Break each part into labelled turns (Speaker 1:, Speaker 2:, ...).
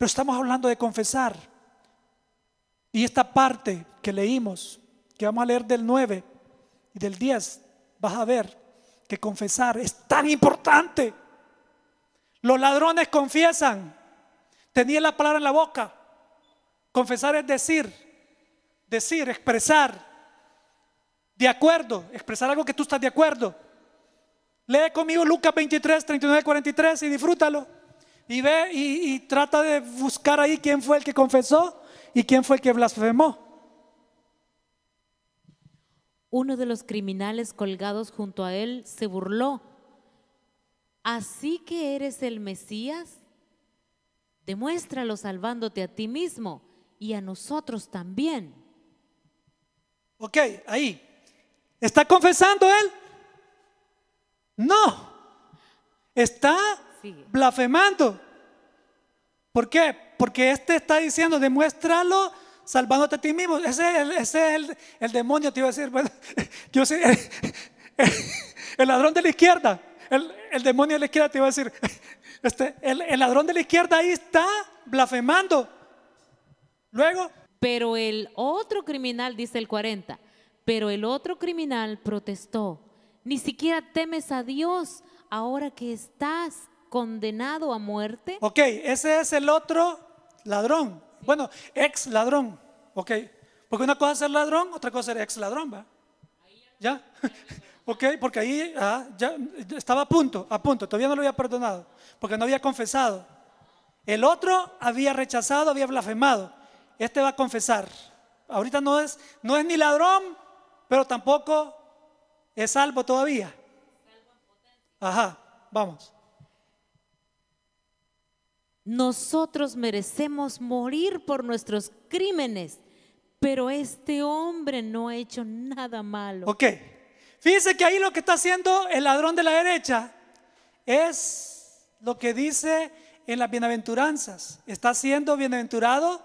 Speaker 1: Pero estamos hablando de confesar. Y esta parte que leímos, que vamos a leer del 9 y del 10, vas a ver que confesar es tan importante. Los ladrones confiesan. Tenía la palabra en la boca. Confesar es decir, decir, expresar. De acuerdo, expresar algo que tú estás de acuerdo. Lee conmigo Lucas 23, 39, 43 y disfrútalo y ve y, trata de buscar ahí quién fue el que confesó y quién fue el que blasfemó.
Speaker 2: Uno de los criminales colgados junto a él se burló. Así que eres el Mesías, demuéstralo salvándote a ti mismo y a nosotros también.
Speaker 1: Ok, ahí. ¿Está confesando él? No. Está blafemando Blasfemando. ¿Por qué? Porque este está diciendo, demuéstralo salvándote a ti mismo. Ese es el, el, demonio, te iba a decir. yo el, ladrón de la izquierda. El, demonio de la izquierda te iba a decir. Este, el, ladrón
Speaker 2: de la izquierda ahí está blasfemando. Luego. Pero el otro criminal, dice el 40, pero el otro criminal protestó. Ni siquiera temes a Dios ahora que estás condenado a muerte. Ok,
Speaker 1: ese es el otro ladrón. Bueno, ex ladrón. Ok, porque una cosa es ser ladrón, otra cosa es ser ex ladrón, ¿va? ¿Ya? ok, porque ahí ah, ya estaba a punto, a punto, todavía no lo había perdonado, porque no había confesado. El otro había rechazado, había blasfemado. Este va a confesar. Ahorita no es, no es ni ladrón, pero tampoco es salvo todavía.
Speaker 2: Ajá, vamos. Nosotros merecemos morir por nuestros crímenes, pero este hombre no ha hecho nada malo. Ok,
Speaker 1: fíjense que ahí lo que está haciendo el ladrón de la derecha es lo que dice en las bienaventuranzas. Está siendo bienaventurado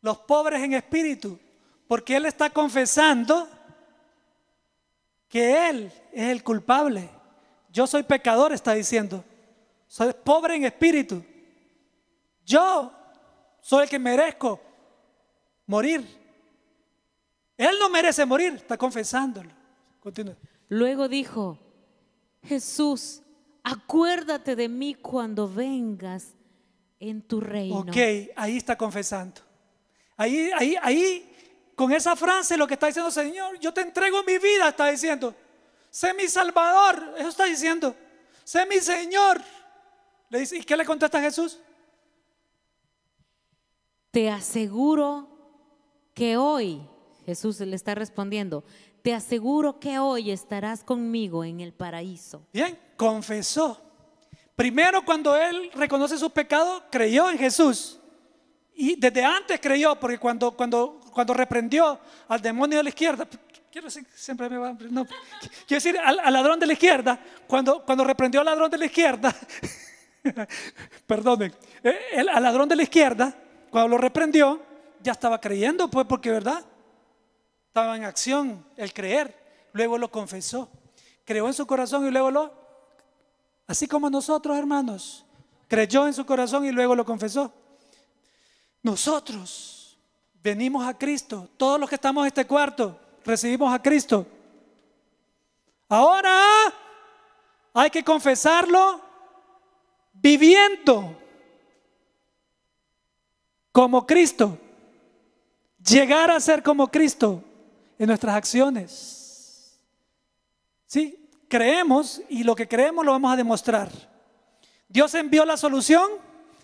Speaker 1: los pobres en espíritu, porque él está confesando que él es el culpable. Yo soy pecador, está diciendo soy pobre en espíritu. Yo soy el que merezco morir. Él no merece morir, está confesándolo.
Speaker 2: Luego dijo, Jesús, acuérdate de mí cuando vengas en tu reino. Ok,
Speaker 1: ahí está confesando. Ahí, ahí, ahí, con esa frase lo que está diciendo, Señor, yo te entrego mi vida, está diciendo. Sé mi Salvador, eso está diciendo. Sé mi Señor. ¿y qué le contesta Jesús?
Speaker 2: Te aseguro que hoy, Jesús le está respondiendo, te aseguro que hoy estarás conmigo en el paraíso.
Speaker 1: Bien, confesó. Primero cuando él reconoce su pecado, creyó en Jesús. Y desde antes creyó, porque cuando, cuando, cuando reprendió al demonio de la izquierda, quiero decir, siempre quiero decir al, ladrón de la izquierda, cuando, cuando reprendió al ladrón de la izquierda, Perdonen. Eh, el, al ladrón de la izquierda, cuando lo reprendió, ya estaba creyendo, pues porque, ¿verdad? Estaba en acción el creer. Luego lo confesó. Creó en su corazón y luego lo... Así como nosotros, hermanos, creyó en su corazón y luego lo confesó. Nosotros venimos a Cristo. Todos los que estamos en este cuarto recibimos a Cristo. Ahora hay que confesarlo viviendo como Cristo, llegar a ser como Cristo en nuestras acciones. Si, Creemos y lo que creemos lo vamos a demostrar. Dios envió la solución,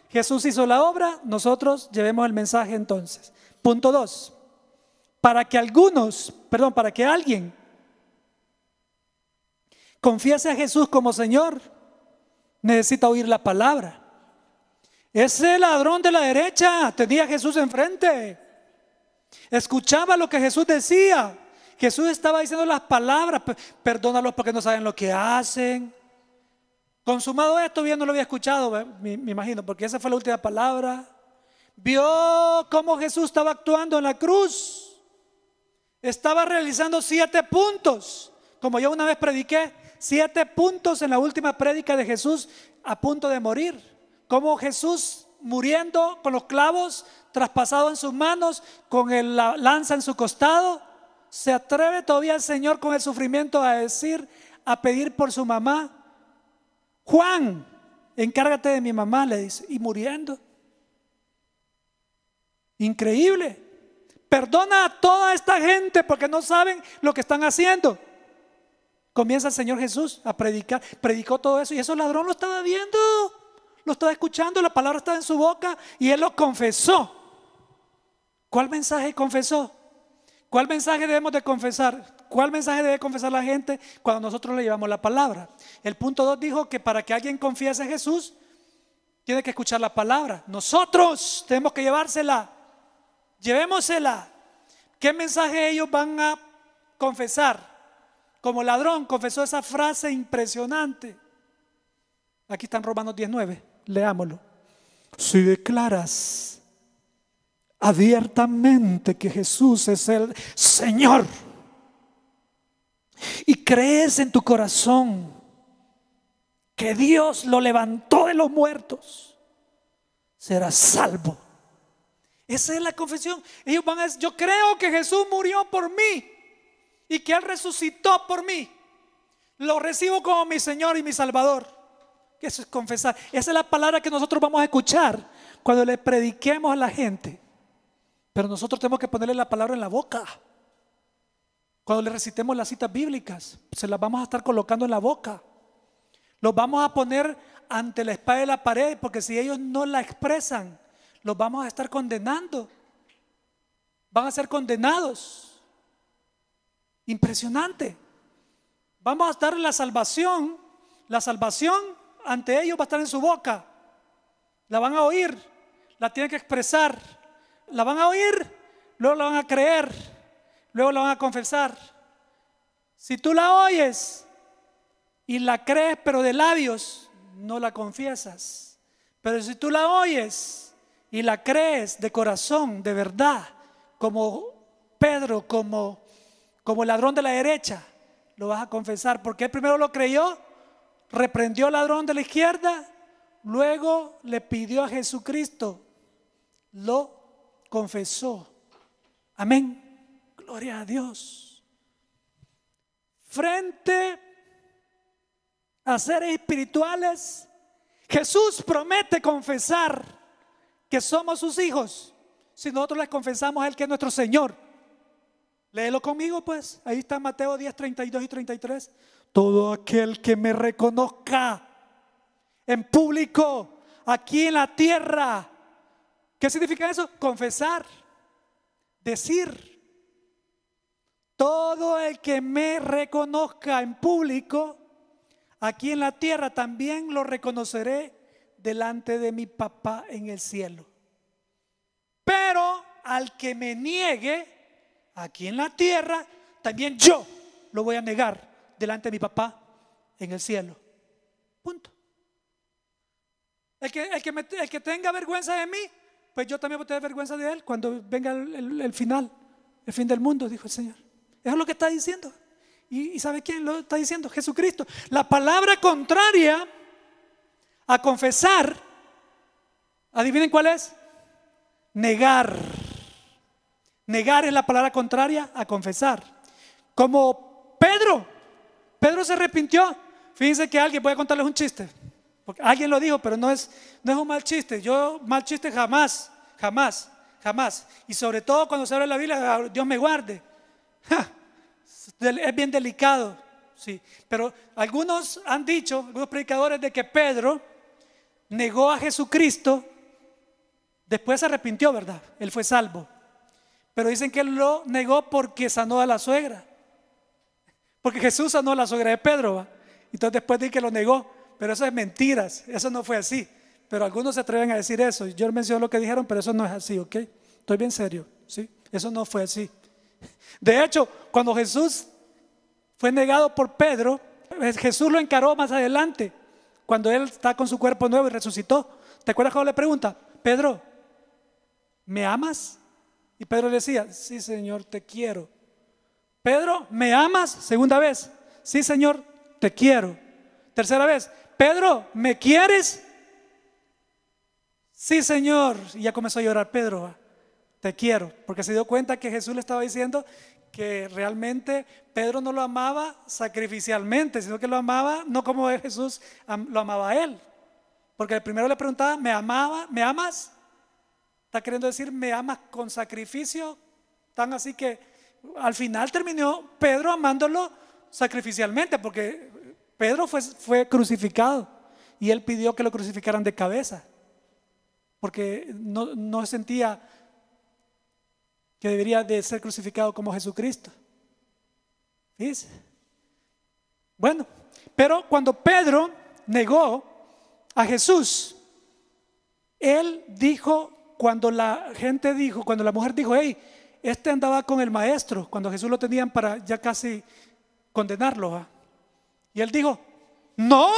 Speaker 1: Jesús hizo la obra, nosotros llevemos el mensaje entonces. Punto dos, para que algunos, perdón, para que alguien confiese a Jesús como Señor, necesita oír la palabra. Ese ladrón de la derecha tenía a Jesús enfrente. Escuchaba lo que Jesús decía. Jesús estaba diciendo las palabras, perdónalos porque no saben lo que hacen. Consumado esto, bien no lo había escuchado, me, me imagino, porque esa fue la última palabra. Vio cómo Jesús estaba actuando en la cruz. Estaba realizando siete puntos. Como yo una vez prediqué, siete puntos en la última prédica de Jesús a punto de morir. Como Jesús muriendo con los clavos traspasados en sus manos, con el, la lanza en su costado. ¿Se atreve todavía el Señor con el sufrimiento a decir, a pedir por su mamá? Juan, encárgate de mi mamá, le dice, y muriendo. Increíble. Perdona a toda esta gente porque no saben lo que están haciendo. Comienza el Señor Jesús a predicar, predicó todo eso y ese ladrón lo estaba viendo, lo estaba escuchando, la palabra estaba en su boca y él lo confesó. ¿Cuál mensaje confesó? ¿Cuál mensaje debemos de confesar? ¿Cuál mensaje debe confesar la gente cuando nosotros le llevamos la palabra? El punto 2 dijo que para que alguien confiese en Jesús, tiene que escuchar la palabra. Nosotros tenemos que llevársela. Llevémosela. ¿Qué mensaje ellos van a confesar? como ladrón, confesó esa frase impresionante. Aquí está en Romanos 19, leámoslo. Si declaras abiertamente que Jesús es el Señor y crees en tu corazón que Dios lo levantó de los muertos, serás salvo. Esa es la confesión. Ellos van a decir, yo creo que Jesús murió por mí y que Él resucitó por mí, lo recibo como mi Señor y mi Salvador. Eso es confesar. Esa es la palabra que nosotros vamos a escuchar cuando le prediquemos a la gente. Pero nosotros tenemos que ponerle la palabra en la boca. Cuando le recitemos las citas bíblicas, se las vamos a estar colocando en la boca. Los vamos a poner ante la espada de la pared, porque si ellos no la expresan, los vamos a estar condenando. Van a ser condenados. Impresionante. Vamos a estar la salvación. La salvación ante ellos va a estar en su boca. La van a oír, la tienen que expresar. La van a oír, luego la van a creer, luego la van a confesar. Si tú la oyes y la crees, pero de labios, no la confiesas. Pero si tú la oyes y la crees de corazón, de verdad, como Pedro, como como el ladrón de la derecha, lo vas a confesar, porque él primero lo creyó, reprendió al ladrón de la izquierda, luego le pidió a Jesucristo, lo confesó. Amén. Gloria a Dios. Frente a seres espirituales, Jesús promete confesar que somos sus hijos si nosotros les confesamos a Él que es nuestro Señor. Léelo conmigo, pues. Ahí está Mateo 10, 32 y 33. Todo aquel que me reconozca en público, aquí en la tierra. ¿Qué significa eso? Confesar, decir. Todo el que me reconozca en público, aquí en la tierra, también lo reconoceré delante de mi papá en el cielo. Pero al que me niegue, aquí en la tierra, también yo lo voy a negar delante de mi papá en el cielo. Punto. El que, que, tenga vergüenza de mí, pues yo también voy a tener vergüenza de él cuando venga el, final, el fin del mundo, dijo el Señor. Eso es lo que está diciendo. ¿Y, ¿Y sabe quién lo está diciendo? Jesucristo. La palabra contraria a confesar, adivinen cuál es, negar. Negar es la palabra contraria a confesar. Como Pedro. Pedro se arrepintió. Fíjense que alguien, voy a contarles un chiste. Porque alguien lo dijo, pero no es, no es un mal chiste. Yo, mal chiste jamás, jamás, jamás. Y sobre todo cuando se abre la Biblia, ah, Dios me guarde. es bien delicado. Sí. Pero algunos han dicho, algunos predicadores, de que Pedro negó a Jesucristo, después se arrepintió, ¿verdad? Él fue salvo. Pero dicen que él lo negó porque sanó a la suegra. Porque Jesús sanó a la suegra de Pedro. Entonces después de que lo negó. Pero eso es mentiras. Eso no fue así. Pero algunos se atreven a decir eso. Yo menciono lo que dijeron, pero eso no es así, ¿ok? Estoy bien serio. ¿sí? Eso no fue así. De hecho, cuando Jesús fue negado por Pedro, eh, Jesús lo encaró más adelante, cuando él está con su cuerpo nuevo y resucitó. ¿Te acuerdas cuando le pregunta, Pedro, ¿me amas? Y Pedro le decía, sí Señor, te quiero. Pedro, ¿me amas? Segunda vez, sí Señor, te quiero. Tercera vez, Pedro, ¿me quieres? Sí Señor. Y ya comenzó a llorar Pedro, te quiero. Porque se dio cuenta que Jesús le estaba diciendo que realmente Pedro no lo amaba sacrificialmente, sino que lo amaba no como Jesús lo amaba a él. Porque el primero le preguntaba, ¿me amaba? ¿Me amas? Está queriendo decir, me amas con sacrificio. Tan así que al final terminó Pedro amándolo sacrificialmente, porque Pedro fue, fue crucificado y él pidió que lo crucificaran de cabeza, porque no, sentía que debería de ser crucificado como Jesucristo. ¿Sí? Bueno, pero cuando Pedro negó a Jesús, él dijo cuando la gente dijo, cuando la mujer dijo, hey, este andaba con el maestro, cuando Jesús lo tenían para ya casi condenarlo. Y él dijo, no,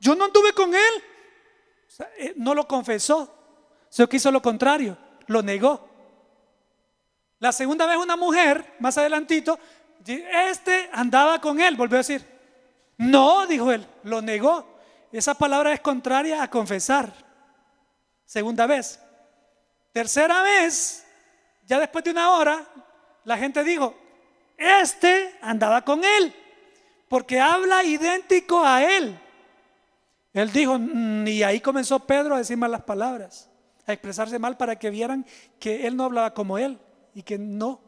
Speaker 1: yo no anduve con él. Eh, no lo confesó, sino que hizo lo contrario, lo negó. La segunda vez una mujer, más adelantito, este andaba con él, volvió a decir, no, dijo él, lo negó. Esa palabra es contraria a confesar. Segunda vez. Tercera vez, ya después de una hora, la gente dijo, este andaba con él, porque habla idéntico a él. Él dijo, mm, y ahí comenzó Pedro a decir malas palabras, a expresarse mal para que vieran que él no hablaba como él y que no,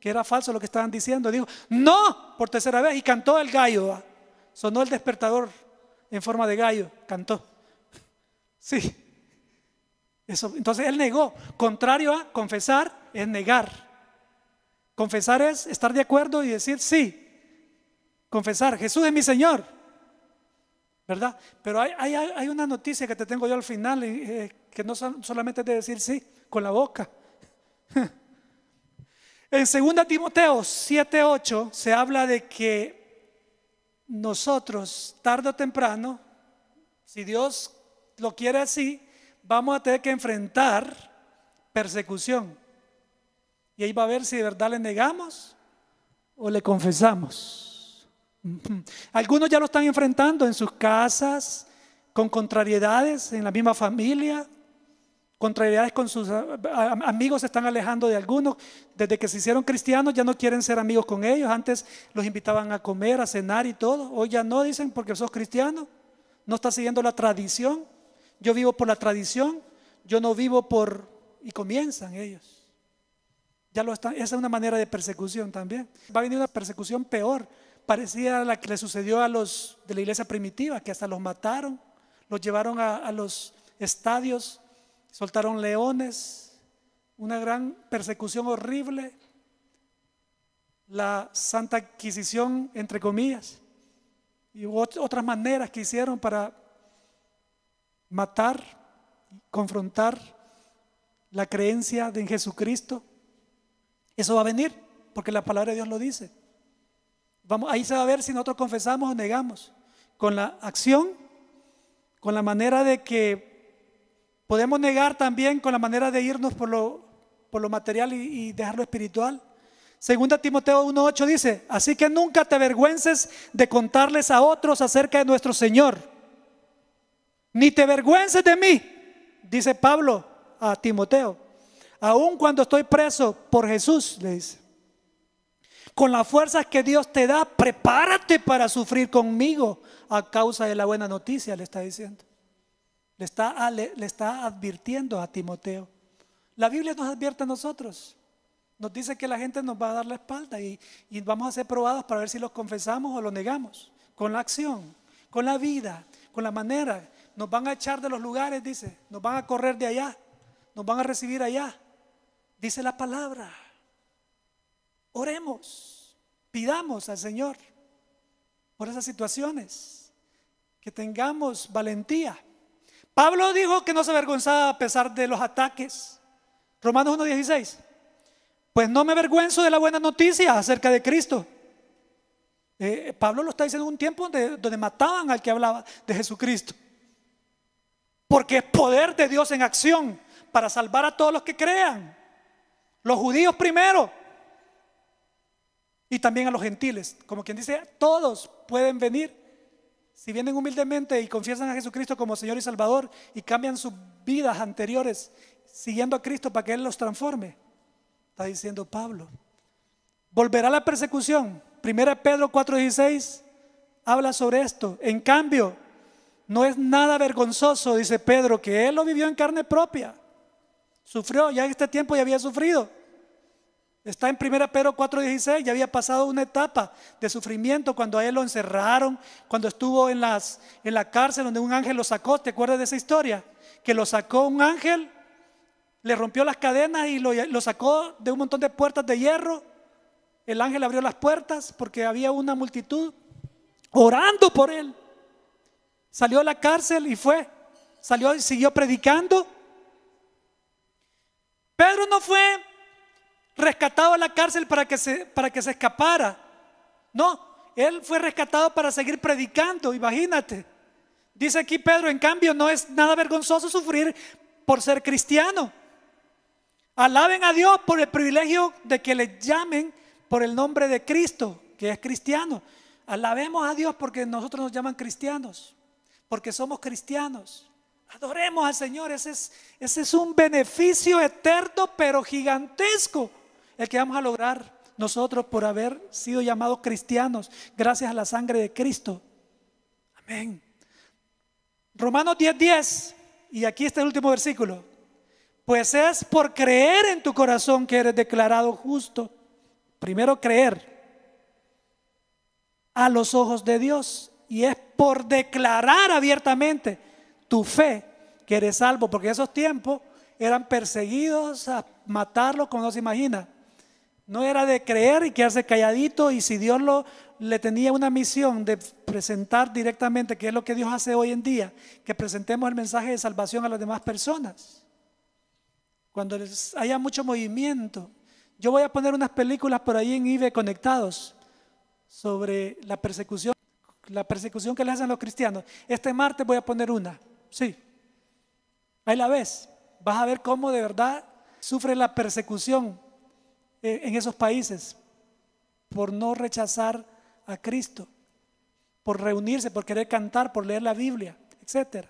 Speaker 1: que era falso lo que estaban diciendo. Dijo, no, por tercera vez, y cantó el gallo, sonó el despertador en forma de gallo, cantó. Sí, entonces él negó. Contrario a confesar es negar. Confesar es estar de acuerdo y decir sí. Confesar, Jesús es mi Señor. ¿Verdad? Pero hay, una noticia que te tengo yo al final, eh, que no solamente es de decir sí con la boca. En 2 Timoteo 7:8 se habla de que nosotros, tarde o temprano, si Dios lo quiere así, vamos a tener que enfrentar persecución. Y ahí va a ver si de verdad le negamos o le confesamos. Algunos ya lo están enfrentando en sus casas, con contrariedades en la misma familia, contrariedades con sus amigos, se están alejando de algunos. Desde que se hicieron cristianos ya no quieren ser amigos con ellos. Antes los invitaban a comer, a cenar y todo. Hoy ya no dicen porque sos cristiano. No estás siguiendo la tradición yo vivo por la tradición, yo no vivo por... Y comienzan ellos. Ya lo están, esa es una manera de persecución también. Va a venir una persecución peor, parecida a la que le sucedió a los de la iglesia primitiva, que hasta los mataron, los llevaron a, los estadios, soltaron leones, una gran persecución horrible, la santa adquisición, entre comillas, y otras maneras que hicieron para matar, confrontar la creencia de en Jesucristo. Eso va a venir, porque la palabra de Dios lo dice. Vamos, ahí se va a ver si nosotros confesamos o negamos. Con la acción, con la manera de que podemos negar también, con la manera de irnos por lo, por lo material y, dejarlo espiritual. Segunda Timoteo 1.8 dice, así que nunca te avergüences de contarles a otros acerca de nuestro Señor ni te vergüences de mí, dice Pablo a Timoteo. Aun cuando estoy preso por Jesús, le dice, con las fuerzas que Dios te da, prepárate para sufrir conmigo a causa de la buena noticia, le está diciendo. Le está, le, está advirtiendo a Timoteo. La Biblia nos advierte a nosotros. Nos dice que la gente nos va a dar la espalda y, vamos a ser probados para ver si los confesamos o lo negamos. Con la acción, con la vida, con la manera, nos van a echar de los lugares, dice. Nos van a correr de allá. Nos van a recibir allá. Dice la palabra. Oremos. Pidamos al Señor por esas situaciones. Que tengamos valentía. Pablo dijo que no se avergonzaba a pesar de los ataques. Romanos 1.16. Pues no me avergüenzo de la buena noticia acerca de Cristo. Eh, Pablo lo está diciendo en un tiempo donde mataban al que hablaba de Jesucristo. Porque es poder de Dios en acción para salvar a todos los que crean. Los judíos primero. Y también a los gentiles. Como quien dice, todos pueden venir. Si vienen humildemente y confiesan a Jesucristo como Señor y Salvador y cambian sus vidas anteriores siguiendo a Cristo para que Él los transforme. Está diciendo Pablo. Volverá la persecución. Primera Pedro 4:16 habla sobre esto. En cambio, no es nada vergonzoso, dice Pedro, que él lo vivió en carne propia. Sufrió, ya en este tiempo ya había sufrido. Está en 1 Pedro 4:16, ya había pasado una etapa de sufrimiento cuando a él lo encerraron, cuando estuvo en, en la cárcel donde un ángel lo sacó, ¿te acuerdas de esa historia? Que lo sacó un ángel, le rompió las cadenas y lo sacó de un montón de puertas de hierro. El ángel abrió las puertas porque había una multitud orando por él. Salió a la cárcel y fue. Salió y siguió predicando. Pedro no fue rescatado a la cárcel para que se, para que se escapara. No, él fue rescatado para seguir predicando, imagínate. Dice aquí Pedro, en cambio, no es nada vergonzoso sufrir por ser cristiano. Alaben a Dios por el privilegio de que le llamen por el nombre de Cristo, que es cristiano. Alabemos a Dios porque nosotros nos llaman cristianos porque somos cristianos. Adoremos al Señor, ese es, ese es un beneficio eterno, pero gigantesco, el que vamos a lograr nosotros por haber sido llamados cristianos, gracias a la sangre de Cristo. Amén. Romanos 10:10, 10, y aquí está el último versículo. Pues es por creer en tu corazón que eres declarado justo. Primero creer a los ojos de Dios y es por declarar abiertamente tu fe que eres salvo, porque en esos tiempos eran perseguidos a matarlos como no se imagina. No era de creer y quedarse calladito y si Dios lo, le tenía una misión de presentar directamente, que es lo que Dios hace hoy en día, que presentemos el mensaje de salvación a las demás personas. Cuando haya mucho movimiento, yo voy a poner unas películas por ahí en IBE conectados sobre la persecución la persecución que les hacen los cristianos. Este martes voy a poner una. Sí. Ahí la ves. Vas a ver cómo de verdad sufre la persecución eh, en esos países por no rechazar a Cristo, por reunirse, por querer cantar, por leer la Biblia, etc.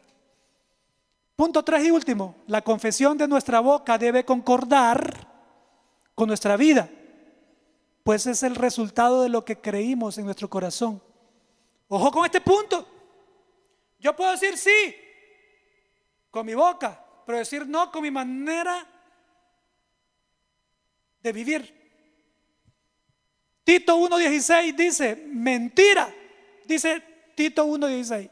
Speaker 1: Punto tres y último, la confesión de nuestra boca debe concordar con nuestra vida, pues es el resultado de lo que creímos en nuestro corazón. Ojo con este punto. Yo puedo decir sí con mi boca, pero decir no con mi manera de vivir. Tito 1.16 dice, mentira, dice Tito 1.16.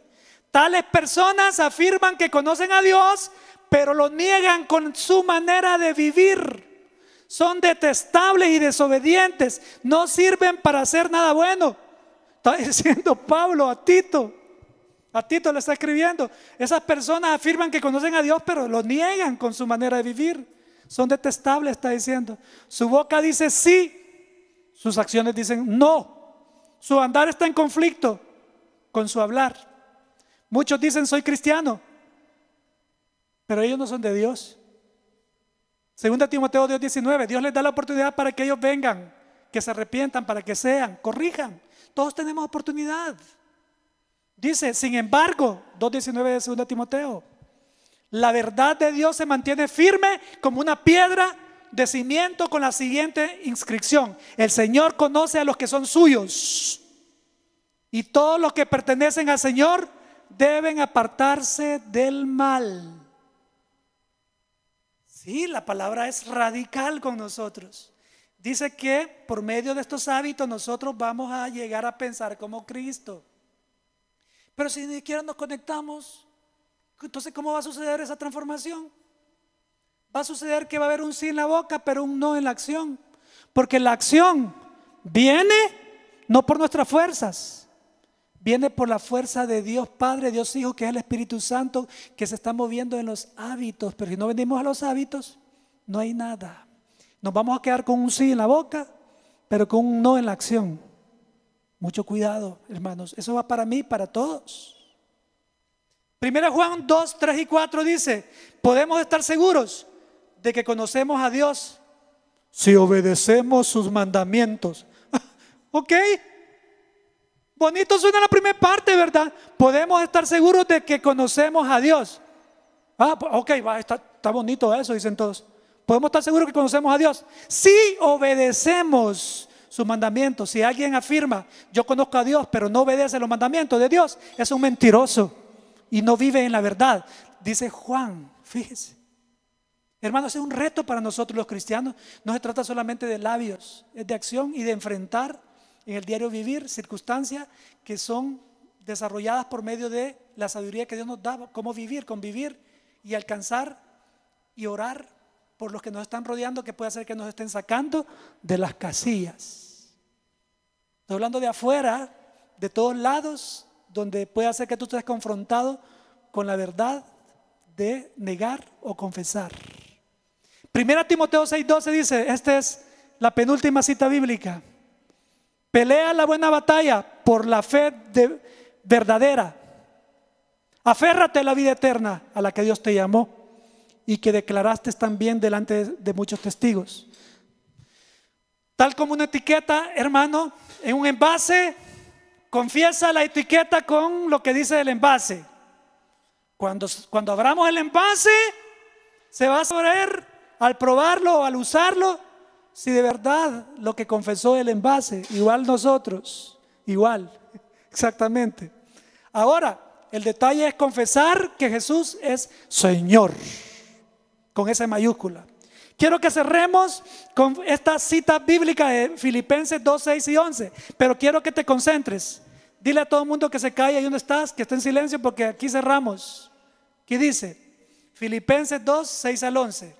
Speaker 1: Tales personas afirman que conocen a Dios, pero lo niegan con su manera de vivir. Son detestables y desobedientes, no sirven para hacer nada bueno está diciendo Pablo a Tito. A Tito le está escribiendo. Esas personas afirman que conocen a Dios, pero lo niegan con su manera de vivir. Son detestables, está diciendo. Su boca dice sí, sus acciones dicen no. Su andar está en conflicto con su hablar. Muchos dicen soy cristiano, pero ellos no son de Dios. Segunda Timoteo 2.19, Dios les da la oportunidad para que ellos vengan, que se arrepientan, para que sean, corrijan. Todos tenemos oportunidad. Dice, sin embargo, 2.19 de 2 Timoteo, la verdad de Dios se mantiene firme como una piedra de cimiento con la siguiente inscripción. El Señor conoce a los que son suyos. Y todos los que pertenecen al Señor deben apartarse del mal. Sí, la palabra es radical con nosotros. Dice que por medio de estos hábitos nosotros vamos a llegar a pensar como Cristo. Pero si ni siquiera nos conectamos, entonces ¿cómo va a suceder esa transformación? Va a suceder que va a haber un sí en la boca, pero un no en la acción. Porque la acción viene no por nuestras fuerzas, viene por la fuerza de Dios Padre, Dios Hijo, que es el Espíritu Santo, que se está moviendo en los hábitos. Pero si no venimos a los hábitos, no hay nada. Nos vamos a quedar con un sí en la boca, pero con un no en la acción. Mucho cuidado, hermanos. Eso va para mí, para todos. Primera Juan 2, 3 y 4 dice, podemos estar seguros de que conocemos a Dios si obedecemos sus mandamientos. ¿Ok? Bonito suena la primera parte, ¿verdad? Podemos estar seguros de que conocemos a Dios. Ah, pues, ok, está bonito eso, dicen todos. Podemos estar seguros que conocemos a Dios si obedecemos sus mandamientos. Si alguien afirma, yo conozco a Dios, pero no obedece los mandamientos de Dios, es un mentiroso y no vive en la verdad. Dice Juan, fíjese. Hermanos, es un reto para nosotros los cristianos. No se trata solamente de labios, es de acción y de enfrentar en el diario vivir circunstancias que son desarrolladas por medio de la sabiduría que Dios nos da, cómo vivir, convivir y alcanzar y orar por los que nos están rodeando que puede hacer que nos estén sacando de las casillas. Estoy hablando de afuera, de todos lados, donde puede hacer que tú estés confrontado con la verdad de negar o confesar. Primera Timoteo 6:12 dice, esta es la penúltima cita bíblica. Pelea la buena batalla por la fe verdadera. Aférrate a la vida eterna a la que Dios te llamó y que declaraste también delante de muchos testigos. Tal como una etiqueta, hermano, en un envase, confiesa la etiqueta con lo que dice el envase. Cuando, cuando abramos el envase, se va a saber al probarlo, o al usarlo, si de verdad lo que confesó el envase, igual nosotros, igual, exactamente. Ahora, el detalle es confesar que Jesús es Señor con esa mayúscula. Quiero que cerremos con esta cita bíblica de Filipenses 2, 6 y 11, pero quiero que te concentres. Dile a todo el mundo que se calle ahí donde estás, que esté en silencio, porque aquí cerramos. ¿Qué dice? Filipenses 2, 6 al 11.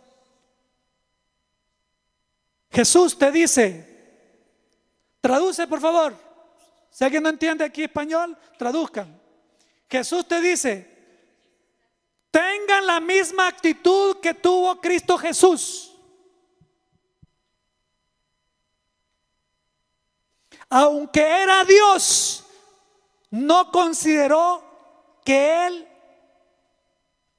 Speaker 1: Jesús te dice, traduce por favor. Si alguien no entiende aquí español, traduzcan. Jesús te dice, tengan la misma actitud que tuvo Cristo Jesús. Aunque era Dios, no consideró que él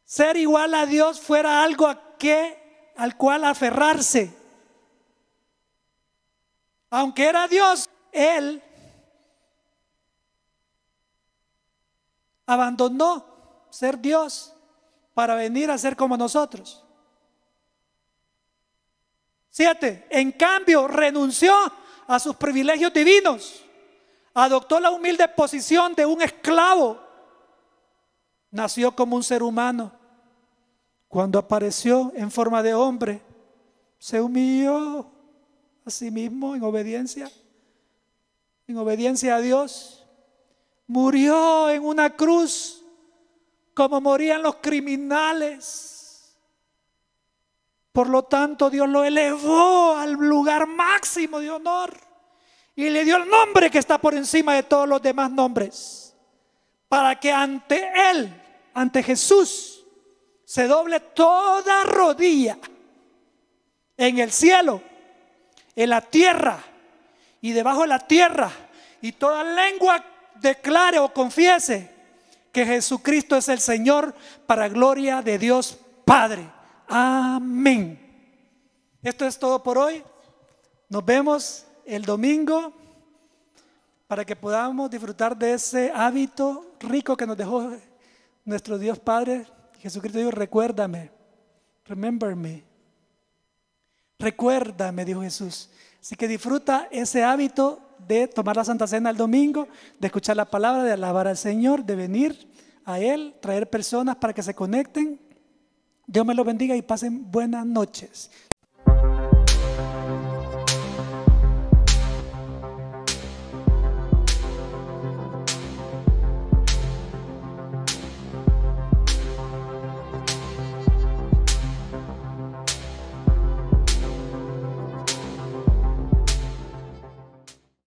Speaker 1: ser igual a Dios fuera algo a que, al cual aferrarse. Aunque era Dios, él abandonó ser Dios para venir a ser como nosotros. Siete, en cambio renunció a sus privilegios divinos, adoptó la humilde posición de un esclavo, nació como un ser humano. Cuando apareció en forma de hombre, se humilló a sí mismo en obediencia, en obediencia a Dios, murió en una cruz como morían los criminales. Por lo tanto, Dios lo elevó al lugar máximo de honor y le dio el nombre que está por encima de todos los demás nombres, para que ante Él, ante Jesús, se doble toda rodilla en el cielo, en la tierra y debajo de la tierra, y toda lengua declare o confiese Jesucristo es el Señor para gloria de Dios Padre. Amén. Esto es todo por hoy. Nos vemos el domingo para que podamos disfrutar de ese hábito rico que nos dejó nuestro Dios Padre. Jesucristo dijo, recuérdame, remember me. Recuérdame, dijo Jesús. Así que disfruta ese hábito de tomar la Santa Cena el domingo, de escuchar la palabra, de alabar al Señor, de venir a Él, traer personas para que se conecten. Dios me lo bendiga y pasen buenas noches.